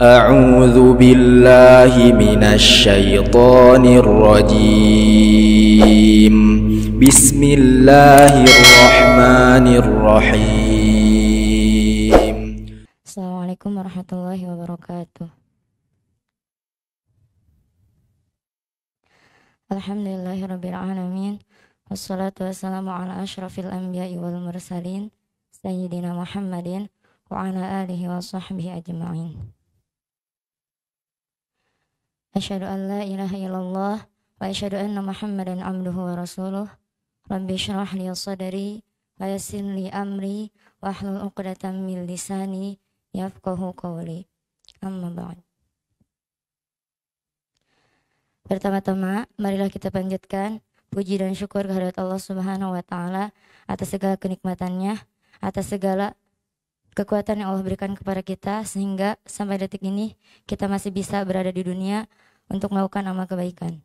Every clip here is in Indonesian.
أعوذ بالله من الشيطان الرجيم بسم الله الرحمن الرحيم السلام عليكم ورحمة الله وبركاته الحمد لله رب العالمين والصلاة والسلام على أشرف الأنبياء والمرسلين سيدنا محمد وعلى آله وصحبه أجمعين Asyhadu an la ilaha illallah wa asyhadu anna Muhammadan abduhu wa rasuluh. Rabbi syrah li sadri wa yassir li amri wa hlul 'uqdatam min lisani yafqahu qawli. Amma ba'd. Pertama-tama, marilah kita panjatkan puji dan syukur kehadirat Allah Subhanahu wa taala atas segala kenikmatannya, atas segala kekuatan yang Allah berikan kepada kita sehingga sampai detik ini kita masih bisa berada di dunia untuk melakukan amal kebaikan.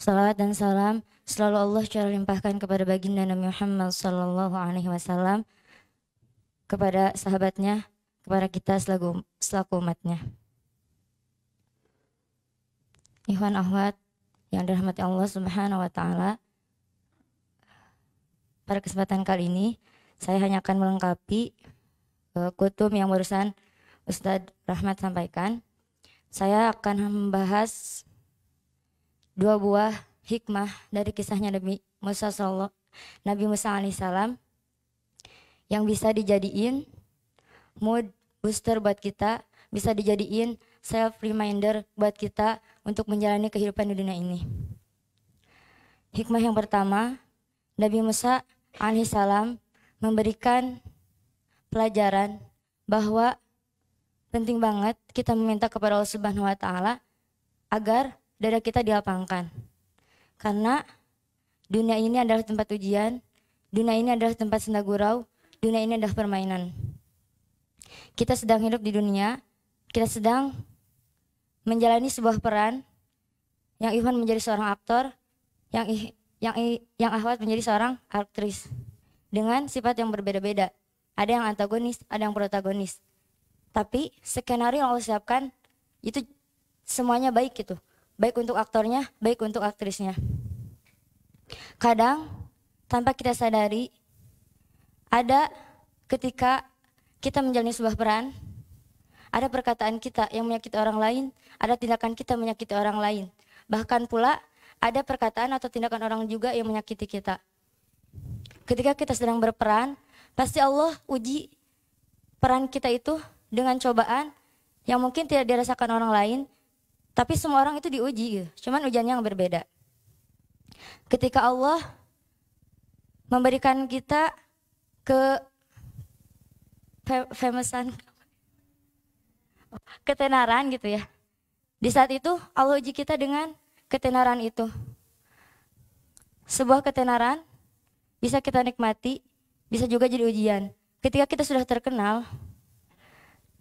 Salawat dan salam selalu Allah cara limpahkan kepada baginda Nabi Muhammad Sallallahu Alaihi Wasallam kepada sahabatnya, kepada kita selaku, selaku umatnya. Ikhwan ahwat yang dirahmati Allah Subhanahu wa taala. Pada kesempatan kali ini saya hanya akan melengkapi uh, kutub yang barusan Ustadz Rahmat sampaikan. Saya akan membahas dua buah hikmah dari kisahnya Nabi Musa Sallallahu Nabi Musa alaihissalam yang bisa dijadiin mood booster buat kita, bisa dijadiin self reminder buat kita untuk menjalani kehidupan di dunia ini. Hikmah yang pertama, Nabi Musa alaihissalam memberikan pelajaran bahwa penting banget kita meminta kepada Allah Subhanahu wa taala agar dada kita dilapangkan. Karena dunia ini adalah tempat ujian, dunia ini adalah tempat senda gurau, dunia ini adalah permainan. Kita sedang hidup di dunia, kita sedang menjalani sebuah peran yang Ivan menjadi seorang aktor, yang yang yang Ahwat menjadi seorang aktris dengan sifat yang berbeda-beda. Ada yang antagonis, ada yang protagonis. Tapi skenario yang Allah siapkan itu semuanya baik gitu. Baik untuk aktornya, baik untuk aktrisnya. Kadang tanpa kita sadari ada ketika kita menjalani sebuah peran, ada perkataan kita yang menyakiti orang lain, ada tindakan kita menyakiti orang lain. Bahkan pula ada perkataan atau tindakan orang juga yang menyakiti kita. Ketika kita sedang berperan, pasti Allah uji peran kita itu dengan cobaan yang mungkin tidak dirasakan orang lain, tapi semua orang itu diuji, ya. cuman ujiannya yang berbeda. Ketika Allah memberikan kita ke famousan ketenaran gitu ya. Di saat itu Allah uji kita dengan ketenaran itu. Sebuah ketenaran bisa kita nikmati, bisa juga jadi ujian. Ketika kita sudah terkenal,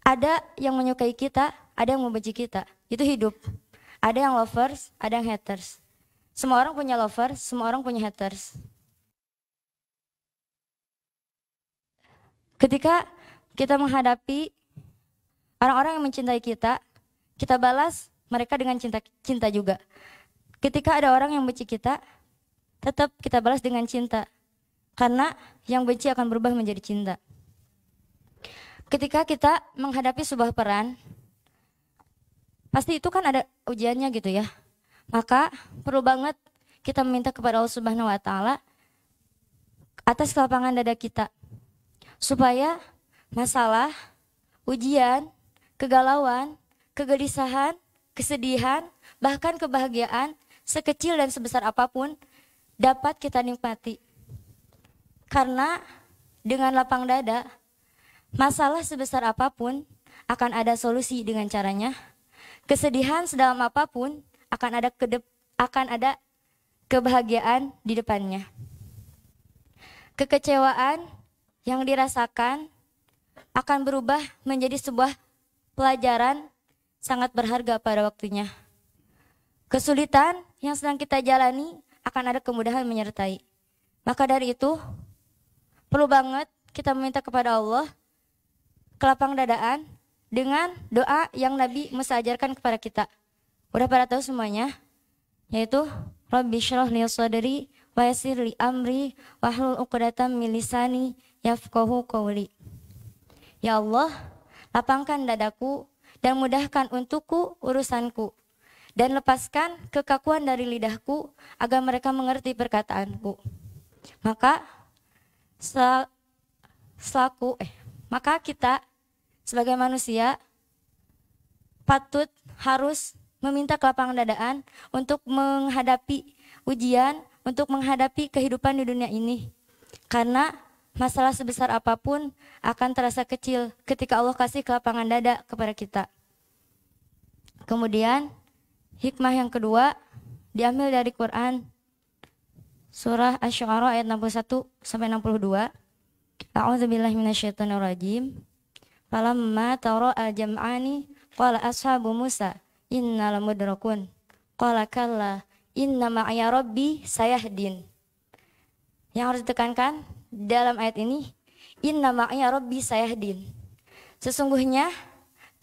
ada yang menyukai kita, ada yang membenci kita. Itu hidup. Ada yang lovers, ada yang haters. Semua orang punya lovers, semua orang punya haters. Ketika kita menghadapi orang-orang yang mencintai kita, kita balas mereka dengan cinta cinta juga. Ketika ada orang yang benci kita, tetap kita balas dengan cinta. Karena yang benci akan berubah menjadi cinta. Ketika kita menghadapi sebuah peran, pasti itu kan ada ujiannya gitu ya. Maka perlu banget kita meminta kepada Allah Subhanahu wa taala atas kelapangan dada kita supaya masalah, ujian, kegalauan, kegelisahan, kesedihan, bahkan kebahagiaan sekecil dan sebesar apapun dapat kita nikmati karena dengan lapang dada, masalah sebesar apapun akan ada solusi dengan caranya. Kesedihan sedalam apapun akan ada kedep, akan ada kebahagiaan di depannya. Kekecewaan yang dirasakan akan berubah menjadi sebuah pelajaran sangat berharga pada waktunya. Kesulitan yang sedang kita jalani akan ada kemudahan menyertai. Maka dari itu, perlu banget kita meminta kepada Allah kelapang dadaan dengan doa yang Nabi Musa ajarkan kepada kita. Udah pada tahu semuanya? Yaitu Rabbi syrah li sadri wa yassir li amri wahlul 'uqdatam min lisani yafqahu qawli. Ya Allah, lapangkan dadaku dan mudahkan untukku urusanku dan lepaskan kekakuan dari lidahku agar mereka mengerti perkataanku. Maka selaku eh maka kita sebagai manusia patut harus meminta kelapangan dadaan untuk menghadapi ujian, untuk menghadapi kehidupan di dunia ini. Karena masalah sebesar apapun akan terasa kecil ketika Allah kasih kelapangan dada kepada kita. Kemudian hikmah yang kedua diambil dari Quran Surah Asy-Syu'ara ayat 61 sampai 62. minasyaitonir rajim. Falamma tara al-jam'ani qala ashabu Musa innal mudrakun. Qala kalla inna ma'a rabbi sayahdin. Yang harus ditekankan dalam ayat ini inna ma'a rabbi sayahdin. Sesungguhnya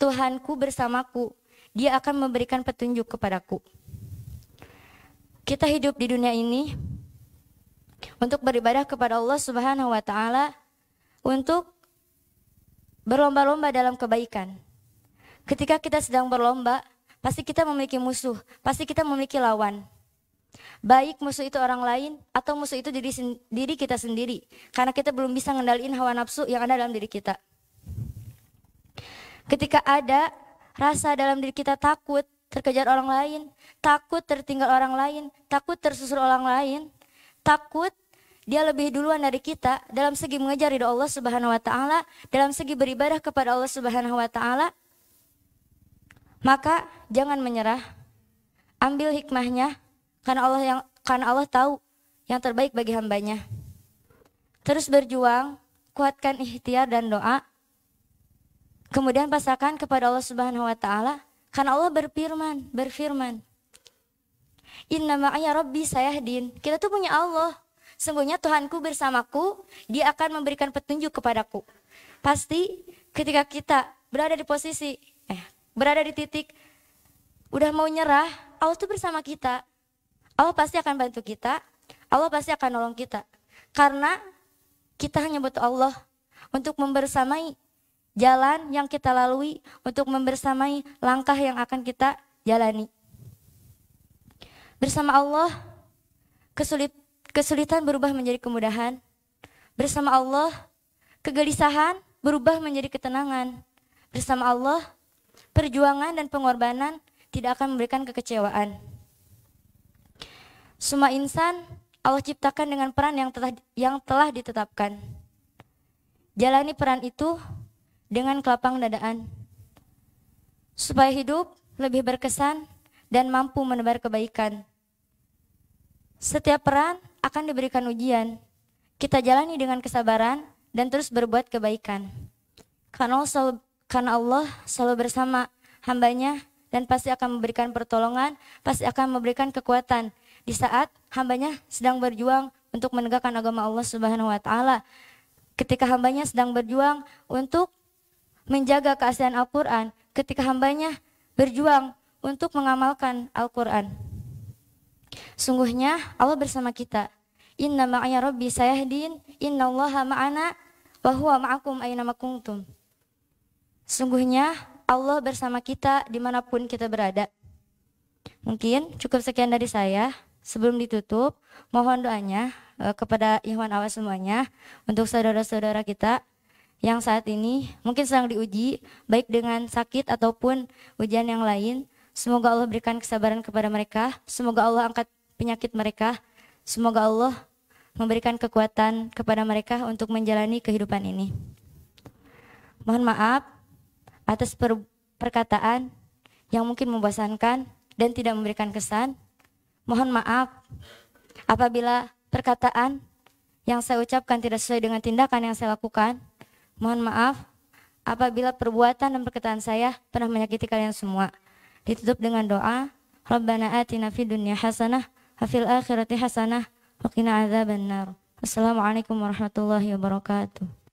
Tuhanku bersamaku, dia akan memberikan petunjuk kepadaku. Kita hidup di dunia ini untuk beribadah kepada Allah Subhanahu wa taala untuk berlomba-lomba dalam kebaikan. Ketika kita sedang berlomba, pasti kita memiliki musuh, pasti kita memiliki lawan. Baik musuh itu orang lain atau musuh itu diri, diri kita sendiri. Karena kita belum bisa ngendaliin hawa nafsu yang ada dalam diri kita. Ketika ada rasa dalam diri kita takut terkejar orang lain, takut tertinggal orang lain, takut tersusul orang lain, takut dia lebih duluan dari kita dalam segi mengejar ridho Allah Subhanahu wa taala, dalam segi beribadah kepada Allah Subhanahu wa taala. Maka jangan menyerah. Ambil hikmahnya karena Allah yang karena Allah tahu yang terbaik bagi hambanya. Terus berjuang, kuatkan ikhtiar dan doa. Kemudian pasakan kepada Allah Subhanahu wa taala karena Allah berfirman, berfirman, Inna ma'aya Rabbi sayahdin. Kita tuh punya Allah. Sungguhnya Tuhanku bersamaku, dia akan memberikan petunjuk kepadaku. Pasti ketika kita berada di posisi, eh, berada di titik, udah mau nyerah, Allah tuh bersama kita. Allah pasti akan bantu kita, Allah pasti akan nolong kita. Karena kita hanya butuh Allah untuk membersamai jalan yang kita lalui, untuk membersamai langkah yang akan kita jalani. Bersama Allah, kesulit, kesulitan berubah menjadi kemudahan. Bersama Allah, kegelisahan berubah menjadi ketenangan. Bersama Allah, perjuangan dan pengorbanan tidak akan memberikan kekecewaan. Semua insan Allah ciptakan dengan peran yang telah, yang telah ditetapkan. Jalani peran itu dengan kelapang dadaan, supaya hidup lebih berkesan dan mampu menebar kebaikan. Setiap peran akan diberikan ujian. Kita jalani dengan kesabaran dan terus berbuat kebaikan. Karena Allah selalu, karena Allah selalu bersama hambanya dan pasti akan memberikan pertolongan, pasti akan memberikan kekuatan di saat hambanya sedang berjuang untuk menegakkan agama Allah Subhanahu wa taala. Ketika hambanya sedang berjuang untuk menjaga keaslian Al-Qur'an, ketika hambanya berjuang untuk mengamalkan Al-Qur'an. Sungguhnya Allah bersama kita. Inna ma'aya rabbi sayahdin, inna allaha ma'ana, wa huwa ma'akum aynama kuntum. Sungguhnya Allah bersama kita dimanapun kita berada. Mungkin cukup sekian dari saya. Sebelum ditutup, mohon doanya eh, kepada Ikhwan Awas semuanya untuk saudara-saudara kita yang saat ini mungkin sedang diuji baik dengan sakit ataupun ujian yang lain. Semoga Allah berikan kesabaran kepada mereka. Semoga Allah angkat penyakit mereka. Semoga Allah memberikan kekuatan kepada mereka untuk menjalani kehidupan ini. Mohon maaf atas per perkataan yang mungkin membosankan dan tidak memberikan kesan. Mohon maaf apabila perkataan yang saya ucapkan tidak sesuai dengan tindakan yang saya lakukan. Mohon maaf apabila perbuatan dan perkataan saya pernah menyakiti kalian semua. Ditutup dengan doa, Rabbana atina fid dunya hasanah hafil akhirati hasanah wa qina adzabannar. Assalamualaikum warahmatullahi wabarakatuh.